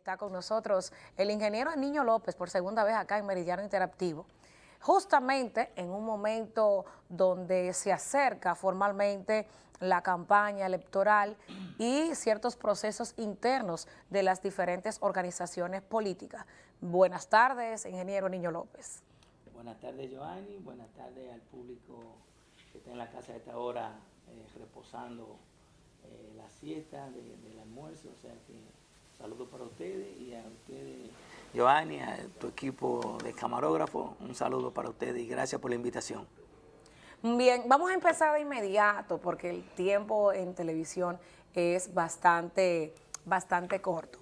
Está con nosotros el ingeniero Niño López por segunda vez acá en Meridiano Interactivo. Justamente en un momento donde se acerca formalmente la campaña electoral y ciertos procesos internos de las diferentes organizaciones políticas. Buenas tardes, ingeniero Niño López. Buenas tardes, Joanny. Buenas tardes al público que está en la casa a esta hora eh, reposando eh, la siesta del almuerzo. O sea que Saludos para ustedes y a ustedes, Giovanni, a tu equipo de camarógrafo. Un saludo para ustedes y gracias por la invitación. Bien, vamos a empezar de inmediato porque el tiempo en televisión es bastante, bastante corto.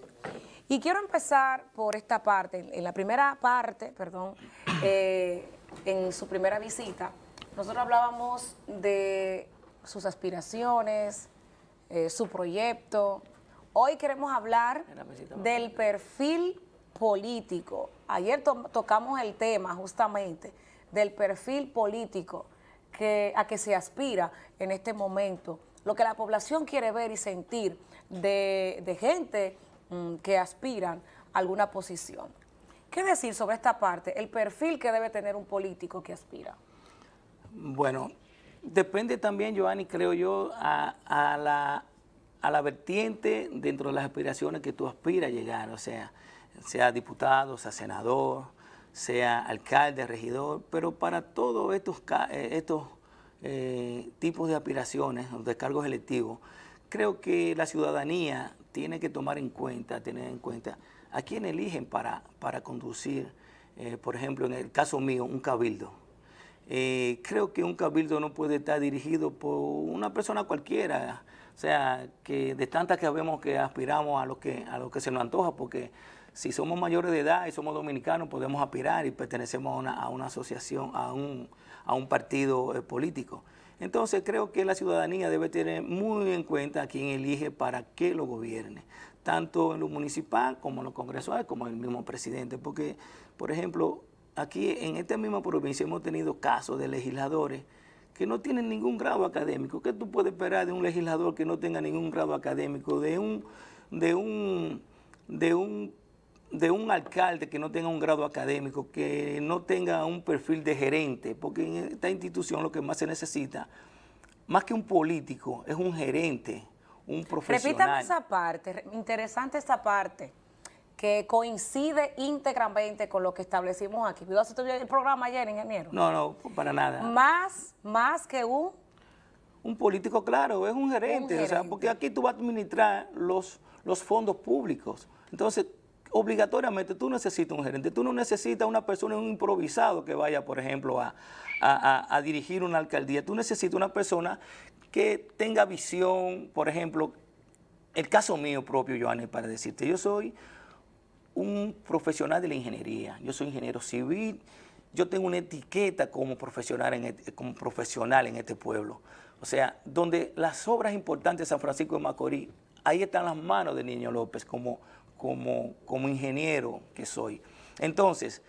Y quiero empezar por esta parte. En la primera parte, perdón, eh, en su primera visita, nosotros hablábamos de sus aspiraciones, eh, su proyecto, Hoy queremos hablar del perfil político. Ayer tocamos el tema justamente del perfil político que, a que se aspira en este momento. Lo que la población quiere ver y sentir de, gente mm, que aspiran a alguna posición. ¿Qué decir sobre esta parte, el perfil que debe tener un político que aspira? Bueno, depende también, Joanny, creo yo, a la a la vertiente dentro de las aspiraciones que tú aspiras a llegar, o sea, sea diputado, sea senador, sea alcalde, regidor, pero para todos estos, eh, estos eh, tipos de aspiraciones, de cargos electivos, creo que la ciudadanía tiene que tomar en cuenta, tener en cuenta a quién eligen para, para conducir, eh, por ejemplo, en el caso mío, un cabildo. creo que un cabildo no puede estar dirigido por una persona cualquiera, o sea, que de tantas que vemos que aspiramos a lo que, a lo que se nos antoja, porque si somos mayores de edad y somos dominicanos, podemos aspirar y pertenecemos a una, asociación, a un, a un partido eh, político. Entonces creo que la ciudadanía debe tener muy en cuenta a quién elige para qué lo gobierne, tanto en lo municipal como en lo congresual, como en el mismo presidente. Porque, por ejemplo, aquí en esta misma provincia hemos tenido casos de legisladores que no tienen ningún grado académico. ¿Qué tú puedes esperar de un legislador que no tenga ningún grado académico? De un, de un, de un, de un alcalde que no tenga un grado académico, que no tenga un perfil de gerente, porque en esta institución lo que más se necesita, más que un político, es un gerente, un profesional. Repítame esa parte, interesante esa parte que coincide íntegramente con lo que establecimos aquí. ¿Cuidado si el programa ayer, ingeniero? No, no, para nada. Más, más que un... Un político, claro, es un gerente, O sea, porque aquí tú vas a administrar los, los fondos públicos. Entonces, obligatoriamente tú necesitas un gerente, tú no necesitas una persona, un improvisado que vaya, por ejemplo, a, dirigir una alcaldía, tú necesitas una persona que tenga visión, por ejemplo, el caso mío propio, Joanny, para decirte, yo soy un profesional de la ingeniería, yo soy ingeniero civil, yo tengo una etiqueta como profesional en, este, como profesional en este pueblo. O sea, donde las obras importantes de San Francisco de Macorís, ahí están las manos de Niño López como, como, como ingeniero que soy. Entonces,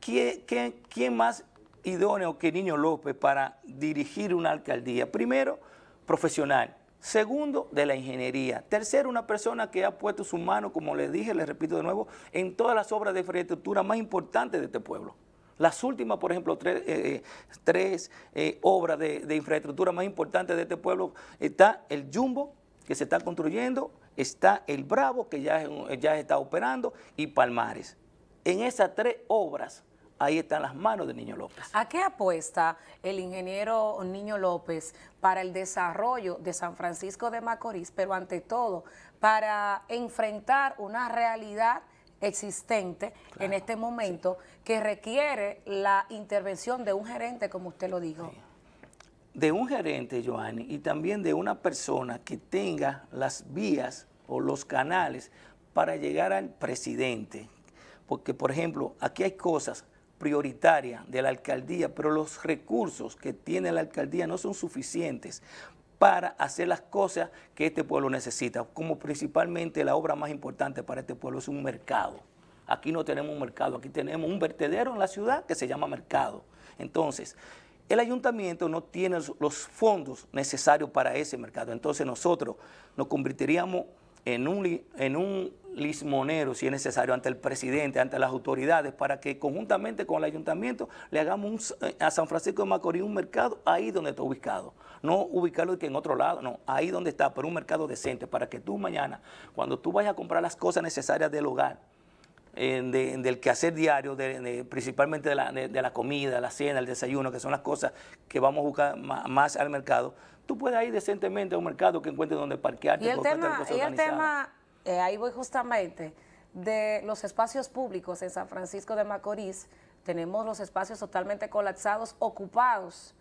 quién, quién más idóneo que Niño López para dirigir una alcaldía? Primero, profesional. Segundo, de la ingeniería. Tercero, una persona que ha puesto su mano, como les dije, les repito de nuevo, en todas las obras de infraestructura más importantes de este pueblo. Las últimas, por ejemplo, tres, eh, eh, eh, obras de, infraestructura más importantes de este pueblo, está el Jumbo, que se está construyendo, está el Bravo, que ya, ya está operando, y Palmares. En esas tres obras ahí están las manos de Niño López. ¿A qué apuesta el ingeniero Niño López para el desarrollo de San Francisco de Macorís, pero ante todo para enfrentar una realidad existente en este momento que requiere la intervención de un gerente, como usted lo dijo? De un gerente, Joanny, y también de una persona que tenga las vías o los canales para llegar al presidente. Porque, por ejemplo, aquí hay cosas prioritaria de la alcaldía, pero los recursos que tiene la alcaldía no son suficientes para hacer las cosas que este pueblo necesita, como principalmente la obra más importante para este pueblo es un mercado. Aquí no tenemos un mercado, aquí tenemos un vertedero en la ciudad que se llama mercado. Entonces, el ayuntamiento no tiene los fondos necesarios para ese mercado. Entonces nosotros nos convertiríamos en un, en un Monero, si es necesario, ante el presidente, ante las autoridades, para que conjuntamente con el ayuntamiento le hagamos eh, a San Francisco de Macorís un mercado ahí donde está ubicado. No ubicarlo en otro lado, no, ahí donde está, pero un mercado decente, para que tú mañana, cuando tú vayas a comprar las cosas necesarias del hogar, eh, del quehacer diario, principalmente de la, comida, la cena, el desayuno, que son las cosas que vamos a buscar más, al mercado, tú puedes ir decentemente a un mercado que encuentres donde parquear. Y tema, y el tema eh, ahí voy justamente, de los espacios públicos en San Francisco de Macorís, tenemos los espacios totalmente colapsados, ocupados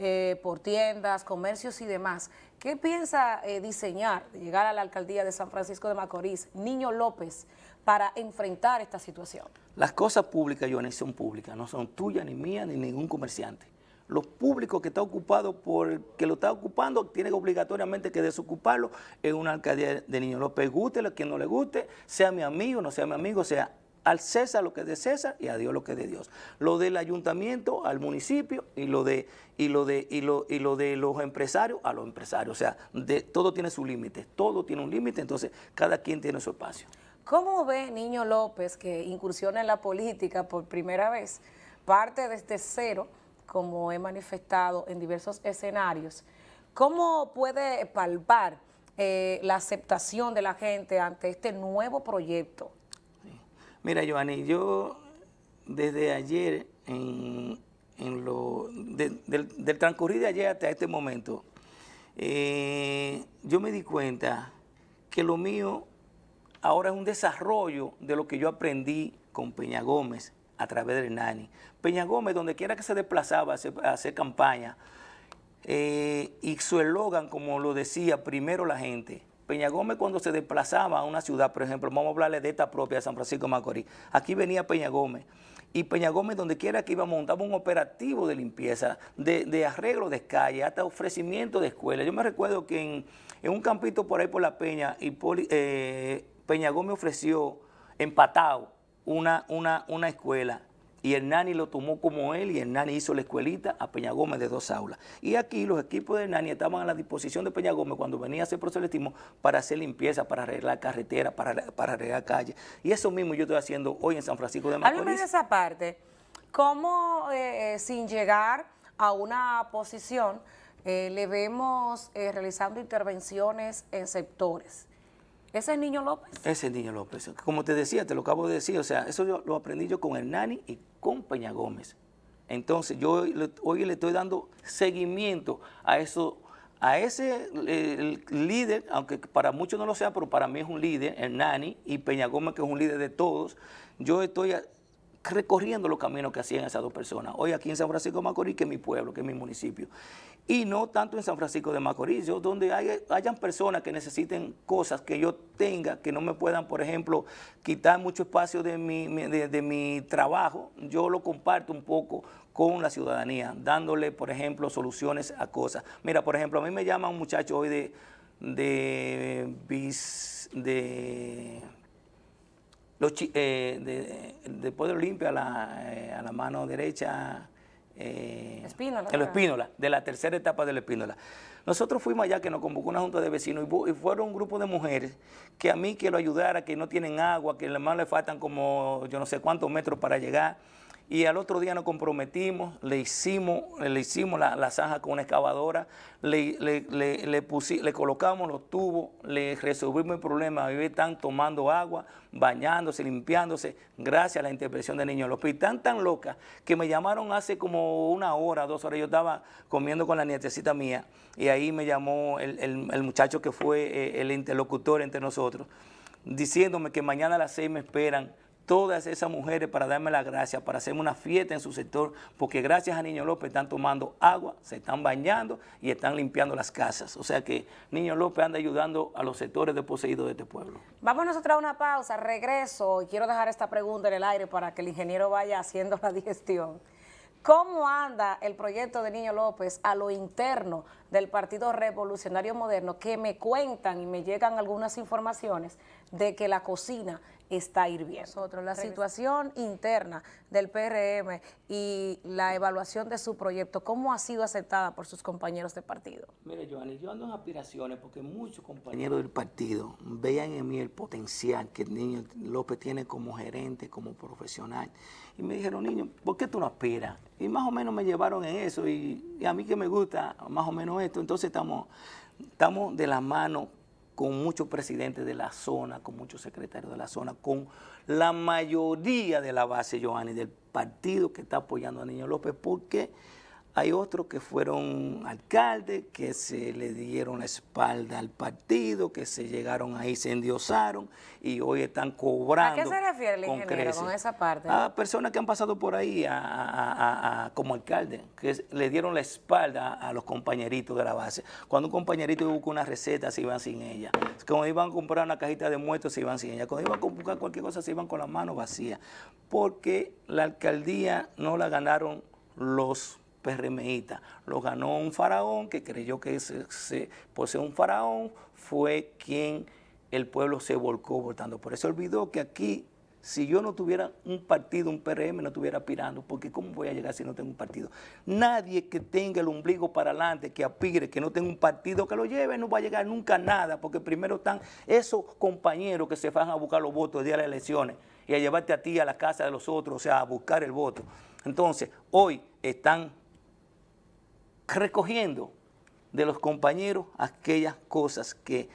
eh, por tiendas, comercios y demás. ¿Qué piensa eh, diseñar, llegar a la alcaldía de San Francisco de Macorís, Niño López, para enfrentar esta situación? Las cosas públicas, Joanny, son públicas, no son tuyas, ni mías, ni ningún comerciante los públicos que está ocupado por que lo está ocupando tiene obligatoriamente que desocuparlo en una alcaldía de Niño López. Guste a quien no le guste, sea mi amigo, no sea mi amigo, sea al César lo que es de César y a Dios lo que es de Dios. Lo del ayuntamiento al municipio y lo de y lo de y lo y lo de los empresarios a los empresarios, o sea, de, todo tiene su límite, todo tiene un límite, entonces cada quien tiene su espacio. ¿Cómo ve Niño López que incursiona en la política por primera vez? Parte desde este cero como he manifestado en diversos escenarios, ¿cómo puede palpar eh, la aceptación de la gente ante este nuevo proyecto? Mira, Giovanni, yo desde ayer, en, lo, del, transcurrido transcurrir de ayer hasta este momento, eh, yo me di cuenta que lo mío ahora es un desarrollo de lo que yo aprendí con Peña Gómez a través del NANI, Peña Gómez, donde quiera que se desplazaba a hacer, campaña, eh, y su eslogan, como lo decía, primero la gente. Peña Gómez cuando se desplazaba a una ciudad, por ejemplo, vamos a hablarle de esta propia San Francisco de Macorís, aquí venía Peña Gómez, y Peña Gómez donde quiera que iba montaba un operativo de limpieza, de, arreglo de calles hasta ofrecimiento de escuelas, Yo me recuerdo que en, un campito por ahí por la Peña, y eh, Peña Gómez ofreció empatado una, una, una escuela y el NANI lo tomó como él y el NANI hizo la escuelita a Peña Gómez de dos aulas. Y aquí los equipos de NANI estaban a la disposición de Peña Gómez cuando venía a hacer proselitismo para hacer limpieza, para arreglar carretera para, para arreglar calle Y eso mismo yo estoy haciendo hoy en San Francisco de Macorís. Háblame de esa parte. ¿Cómo eh, eh, sin llegar a una posición eh, le vemos realizando intervenciones en sectores? ¿Ese es Niño López? Ese es Niño López. Como te decía, te lo acabo de decir, o sea, eso yo, lo aprendí yo con Hernani y con Peña Gómez. Entonces, yo hoy le estoy dando seguimiento a eso, a ese líder, aunque para muchos no lo sea, pero para mí es un líder, Hernani y Peña Gómez, que es un líder de todos. Yo estoy recorriendo los caminos que hacían esas dos personas. Hoy aquí en San Francisco de Macorís, que es mi pueblo, que es mi municipio. Y no tanto en San Francisco de Macorís, yo, donde hayan personas que necesiten cosas que yo tenga, que no me puedan, por ejemplo, quitar mucho espacio de mi, de, mi trabajo, yo lo comparto un poco con la ciudadanía, dándole, por ejemplo, soluciones a cosas. Mira, por ejemplo, a mí me llama un muchacho hoy de... de, de los, eh, de, Poder Olimpia a la, eh, mano derecha. Eh, espínola, de la tercera etapa del Espínola. Nosotros fuimos allá que nos convocó una junta de vecinos y, fueron un grupo de mujeres que a mí que lo ayudara, que no tienen agua, que mano le faltan como yo no sé cuántos metros para llegar y al otro día nos comprometimos, le hicimos, le hicimos la, zanja con una excavadora, le, le, le, le, le colocamos los tubos, le resolvimos el problema, hoy están tomando agua, bañándose, limpiándose, gracias a la intervención de niño. Los están tan locas que me llamaron hace como una hora, dos horas, yo estaba comiendo con la nietecita mía y ahí me llamó el, el muchacho que fue eh, el interlocutor entre nosotros, diciéndome que mañana a las seis me esperan todas esas mujeres para darme la gracia, para hacerme una fiesta en su sector, porque gracias a Niño López están tomando agua, se están bañando y están limpiando las casas. O sea que Niño López anda ayudando a los sectores desposeídos de este pueblo. Vamos nosotros a una pausa, regreso y quiero dejar esta pregunta en el aire para que el ingeniero vaya haciendo la digestión. ¿Cómo anda el proyecto de Niño López a lo interno? del Partido Revolucionario Moderno que me cuentan y me llegan algunas informaciones de que la cocina está hirviendo. Nosotros, la situación interna del PRM y la evaluación de su proyecto, ¿cómo ha sido aceptada por sus compañeros de partido? Mire, Joanny, yo ando en aspiraciones porque muchos compañeros del partido vean en mí el potencial que el niño López tiene como gerente, como profesional. Y me dijeron, niño, ¿por qué tú no aspiras? Y más o menos me llevaron en eso y y a mí que me gusta más o menos esto, entonces estamos, estamos de la mano con muchos presidentes de la zona, con muchos secretarios de la zona, con la mayoría de la base, Giovanni, del partido que está apoyando a Niño López, porque hay otros que fueron alcaldes, que se le dieron la espalda al partido, que se llegaron ahí, se endiosaron y hoy están cobrando. ¿A qué se refiere el ingeniero con, esa parte? A personas que han pasado por ahí como alcalde, que le dieron la espalda a los compañeritos de la base. Cuando un compañerito busca una receta, se iban sin ella. Cuando iban a comprar una cajita de muertos, se iban sin ella. Cuando iban a buscar cualquier cosa, se iban con las manos vacías. Porque la alcaldía no la ganaron los PRMita, Lo ganó un faraón que creyó que se, ser posee un faraón, fue quien el pueblo se volcó votando. Por eso olvidó que aquí, si yo no tuviera un partido, un PRM, no estuviera pirando, porque ¿cómo voy a llegar si no tengo un partido? Nadie que tenga el ombligo para adelante, que aspire, que no tenga un partido que lo lleve, no va a llegar nunca a nada, porque primero están esos compañeros que se van a buscar los votos el día de las elecciones y a llevarte a ti a la casa de los otros, o sea, a buscar el voto. Entonces, hoy están recogiendo de los compañeros aquellas cosas que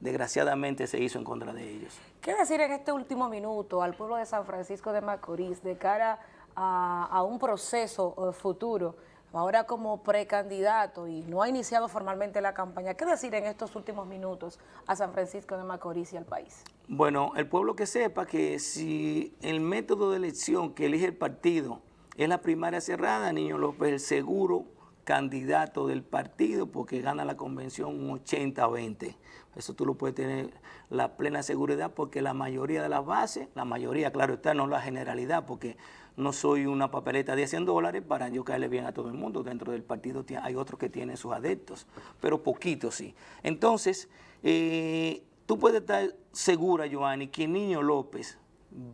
desgraciadamente se hizo en contra de ellos. ¿Qué decir en este último minuto al pueblo de San Francisco de Macorís de cara a, un proceso eh, futuro? Ahora como precandidato y no ha iniciado formalmente la campaña, ¿qué decir en estos últimos minutos a San Francisco de Macorís y al país? Bueno, el pueblo que sepa que si el método de elección que elige el partido es la primaria cerrada, Niño López, el seguro candidato del partido porque gana la convención un 80-20. Eso tú lo puedes tener la plena seguridad porque la mayoría de las bases, la mayoría, claro está, no la generalidad, porque no soy una papeleta de 100 dólares para yo caerle bien a todo el mundo. Dentro del partido hay otros que tienen sus adeptos, pero poquito sí. Entonces, eh, tú puedes estar segura, Giovanni, que Niño López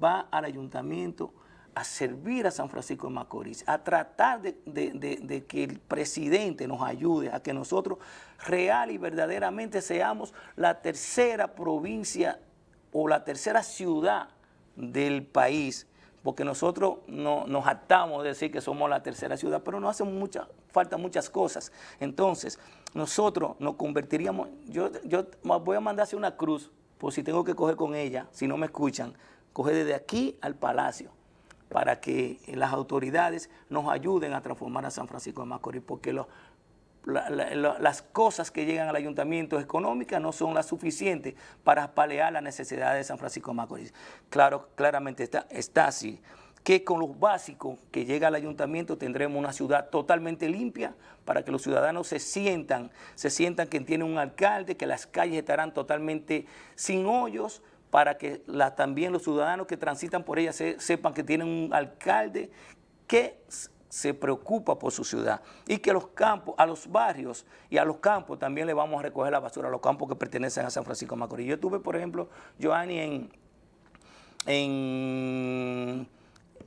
va al ayuntamiento a servir a San Francisco de Macorís, a tratar de, que el presidente nos ayude, a que nosotros real y verdaderamente seamos la tercera provincia o la tercera ciudad del país, porque nosotros no, nos atamos de decir que somos la tercera ciudad, pero nos hacen falta muchas cosas. Entonces, nosotros nos convertiríamos, yo, yo voy a mandarse una cruz, por si tengo que coger con ella, si no me escuchan, coger desde aquí al palacio para que eh, las autoridades nos ayuden a transformar a San Francisco de Macorís, porque las cosas que llegan al ayuntamiento económicas no son las suficientes para palear las necesidades de San Francisco de Macorís. Claro, claramente está, está así que con los básicos que llega al ayuntamiento tendremos una ciudad totalmente limpia para que los ciudadanos se sientan, se sientan que tiene un alcalde, que las calles estarán totalmente sin hoyos, para que también los ciudadanos que transitan por ella sepan que tienen un alcalde que se preocupa por su ciudad y que los campos, a los barrios y a los campos también le vamos a recoger la basura, a los campos que pertenecen a San Francisco de Macorís. Yo tuve, por ejemplo, Joanny en,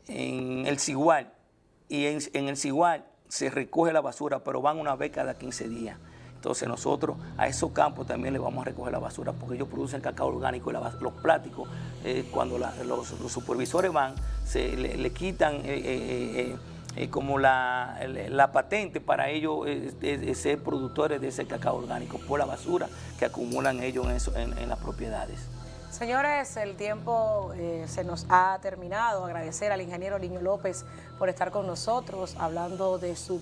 en, el Cigual y en, en el Cigual se recoge la basura, pero van una vez cada 15 días. Entonces nosotros a esos campos también les vamos a recoger la basura porque ellos producen cacao orgánico y los plásticos, eh, cuando los, supervisores van, se le, quitan eh, eh, como la, patente para ellos ser productores de ese cacao orgánico por la basura que acumulan ellos en, las propiedades. Señores, el tiempo se nos ha terminado. Agradecer al ingeniero Niño López por estar con nosotros hablando de su